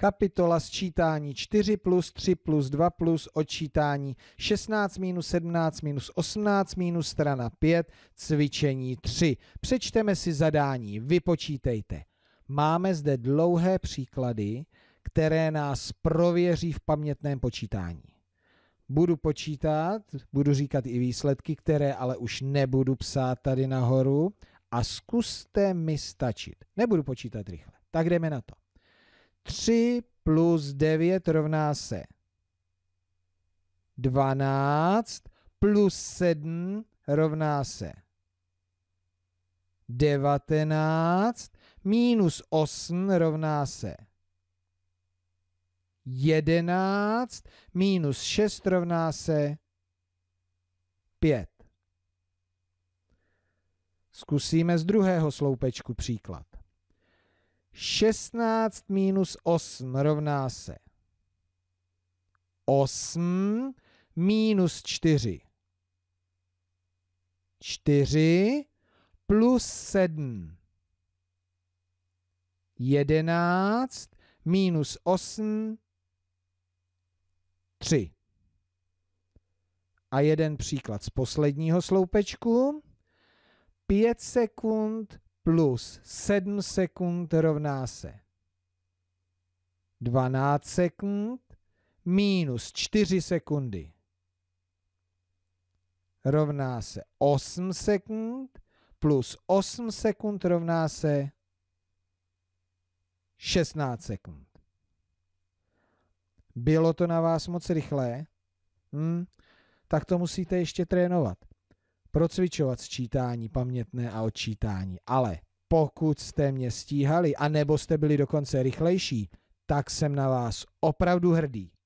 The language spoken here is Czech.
Kapitola sčítání 4 plus 3 plus 2 plus odčítání 16 minus 17 minus 18 minus strana 5 cvičení 3. Přečteme si zadání, vypočítejte. Máme zde dlouhé příklady, které nás prověří v pamětném počítání. Budu počítat, budu říkat i výsledky, které ale už nebudu psát tady nahoru a zkuste mi stačit. Nebudu počítat rychle. Tak jdeme na to. 3 plus 9 rovná se 12 plus 7 rovná se 19 minus 8 rovná se 11 minus 6 rovná se 5. Zkusíme z druhého sloupečku příklad. 16 minus 8 rovná se 8 minus 4. 4 plus 7. 11 minus 8, 3. A jeden příklad z posledního sloupečku. 5 sekund plus 7 sekund rovná se 12 sekund minus 4 sekundy rovná se 8 sekund plus 8 sekund rovná se 16 sekund. Bylo to na vás moc rychlé? Hm? Tak to musíte ještě trénovat procvičovat sčítání, pamětné a odčítání. Ale pokud jste mě stíhali, anebo jste byli dokonce rychlejší, tak jsem na vás opravdu hrdý.